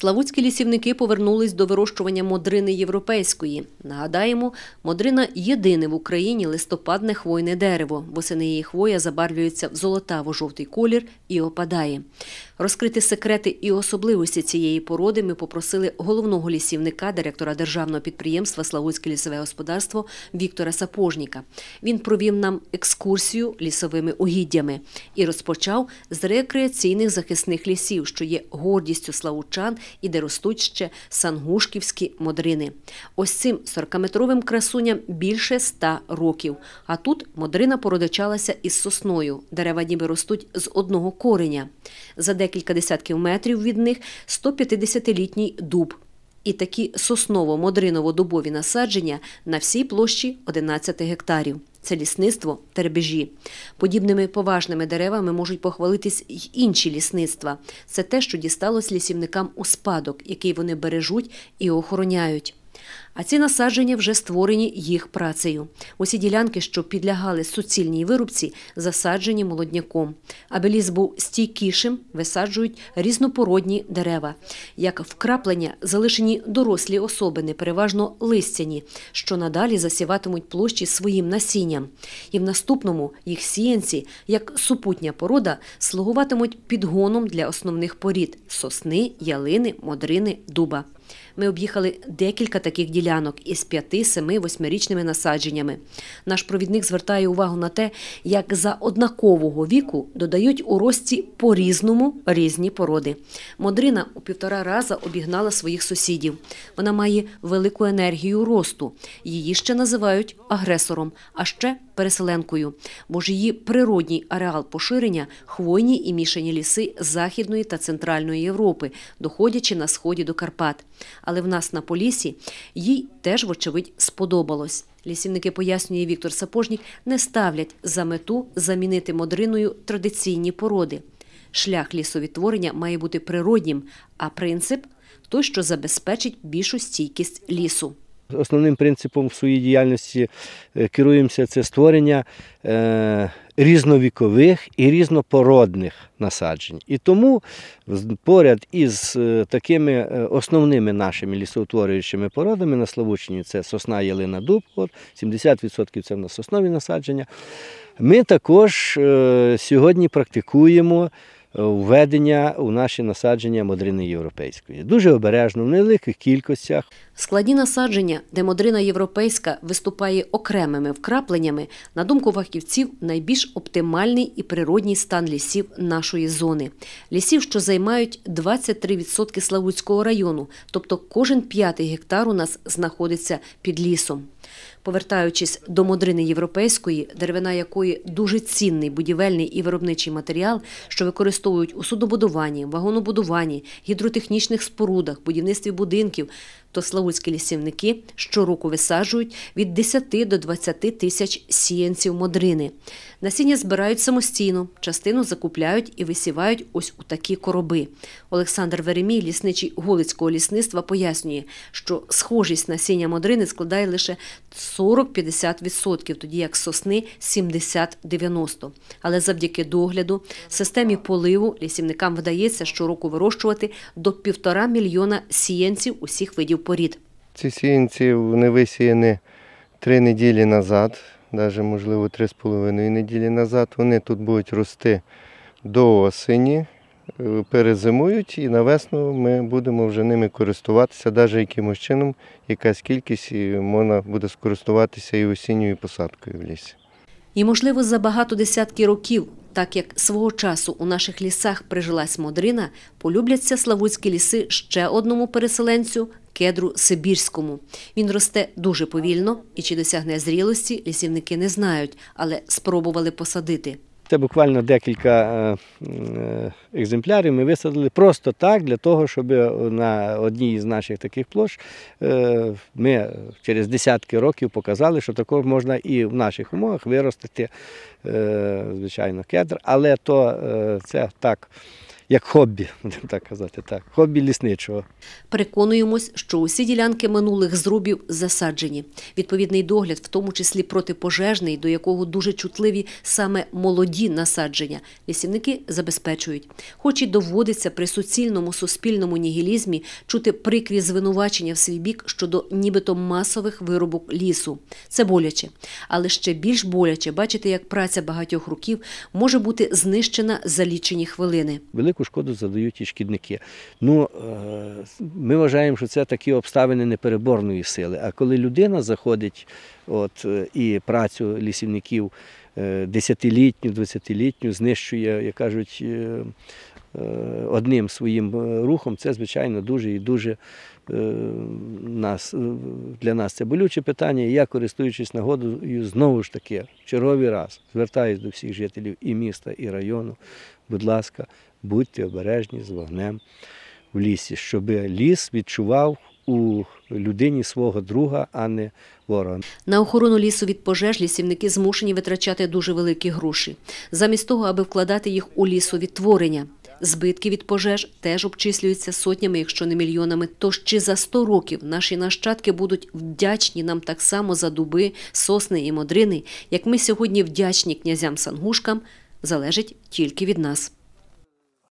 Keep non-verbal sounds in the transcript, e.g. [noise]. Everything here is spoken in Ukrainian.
Славутські лісівники повернулись до вирощування модрини європейської. Нагадаємо, модрина єдине в Україні листопадне хвойне дерево, восени її хвоя забарвлюється в золотаво-жовтий колір і опадає. Розкрити секрети і особливості цієї породи ми попросили головного лісівника, директора державного підприємства Славутське лісове господарство Віктора Сапожніка. Він провів нам екскурсію лісовими угіддями і розпочав з рекреаційних захисних лісів, що є гордістю славучан і де ростуть ще сангушківські модрини. Ось цим 40-метровим красуням більше ста років. А тут модрина породичалася із сосною. Дерева ніби ростуть з одного кореня. За декілька десятків метрів від них 150-літній дуб. І такі сосново-модриново-дубові насадження на всій площі 11 гектарів це лісництво тербежі. Подібними поважними деревами можуть похвалитись й інші лісництва. Це те, що дісталось лісівникам у спадок, який вони бережуть і охороняють. А ці насадження вже створені їх працею. Усі ділянки, що підлягали суцільній вирубці, засаджені молодняком. Аби ліс був стійкішим, висаджують різнопородні дерева, як вкраплення залишені дорослі особини, переважно листяні, що надалі засіватимуть площі своїм насінням. І в наступному їх сіянці, як супутня порода, слугуватимуть підгоном для основних порід сосни, ялини, модрини, дуба. Ми об'їхали декілька таких ділянок із п'яти, семи восьмирічними насадженнями. Наш провідник звертає увагу на те, як за однакового віку додають у рості по різному різні породи. Модрина у півтора раза обігнала своїх сусідів. Вона має велику енергію росту. Її ще називають агресором, а ще переселенкою, бо ж її природній ареал поширення хвойні і мішані ліси Західної та Центральної Європи, доходячи на сході до Карпат. Але в нас на Полісі їй теж, вочевидь, сподобалось. Лісівники пояснює Віктор Сапожнік, не ставлять за мету замінити модриною традиційні породи. Шлях лісовідтворення має бути природнім, а принцип той, що забезпечить більшу стійкість лісу. Основним принципом в своїй діяльності е, керуємося це створення е, різновікових і різнопородних насаджень. І тому поряд із е, такими основними нашими лісоутворюючими породами на Славучині це сосна ялина дуб, от 70% це в нас соснові насадження. Ми також сьогодні практикуємо введення у наші насадження модрини європейської. Дуже обережно, в невеликих кількостях. Складні насадження, де модрина європейська виступає окремими вкрапленнями, на думку вахівців, найбільш оптимальний і природній стан лісів нашої зони. Лісів, що займають 23% Славутського району, тобто кожен п'ятий гектар у нас знаходиться під лісом. Повертаючись до модрини європейської, деревина якої дуже цінний будівельний і виробничий матеріал, що використовують у судобудуванні, вагонобудуванні, гідротехнічних спорудах, будівництві будинків, то славутські лісівники щороку висаджують від 10 до 20 тисяч сіянців модрини. Насіння збирають самостійно, частину закупляють і висівають ось у такі короби. Олександр Веремій, лісничий Голицького лісництва, пояснює, що схожість насіння модрини складає лише 40-50%, тоді як сосни 70-90%. Але завдяки догляду, системі поливу лісівникам вдається щороку вирощувати до півтора мільйона сіянців усіх видів порід. Ці сіянці вони висіяні три неділі назад, навіть, можливо, три з половиною неділі назад. Вони тут будуть рости до осені, е, перезимують і на весну ми будемо вже ними користуватися, навіть якимось чином, якась кількість і можна буде скористуватися і осінньою посадкою в лісі і, можливо, за багато десятки років, так як свого часу у наших лісах прижилась модрина, полюбляться славутські ліси ще одному переселенцю кедру Сибірському. Він росте дуже повільно і чи досягне зрілості лісівники не знають, але спробували посадити. Це буквально декілька е, е, екземплярів ми висадили просто так, для того, щоб е, на одній з наших таких площ ми через десятки років показали, що також можна і в наших умовах виростити, звичайно, кедр, але то це так як хобі, [laughs] будемо так казати. Так, хобі лісничого. Переконуємось, що усі ділянки минулих зрубів засаджені. Відповідний догляд, в тому числі протипожежний, до якого дуже чутливі саме молоді насадження, лісівники забезпечують. Хоч і доводиться при суцільному суспільному нігілізмі чути прикві звинувачення в свій бік щодо нібито масових виробок лісу. Це боляче, але ще більш боляче бачити, як праця багатьох років може бути знищена за лічені хвилини. Велику велику шкоду задають і шкідники. Ну, е, Ми вважаємо, що це такі обставини непереборної сили. А коли людина заходить от, е, і працю лісівників е, десятилітню, двадцятилітню, знищує, як кажуть, одним своїм рухом, це, звичайно, дуже і дуже нас, для нас це болюче питання. І я, користуючись нагодою, знову ж таки, черговий раз звертаюся до всіх жителів і міста, і району. Будь ласка, будьте обережні з вогнем в лісі, щоб ліс відчував. У людині свого друга, а не ворога. На охорону лісу від пожеж лісівники змушені витрачати дуже великі гроші, замість того, аби вкладати їх у лісовідтворення. Збитки від пожеж теж обчислюються сотнями, якщо не мільйонами. Тож чи за 100 років наші нащадки будуть вдячні нам так само за дуби, сосни і модрини, як ми сьогодні вдячні князям-сангушкам, залежить тільки від нас.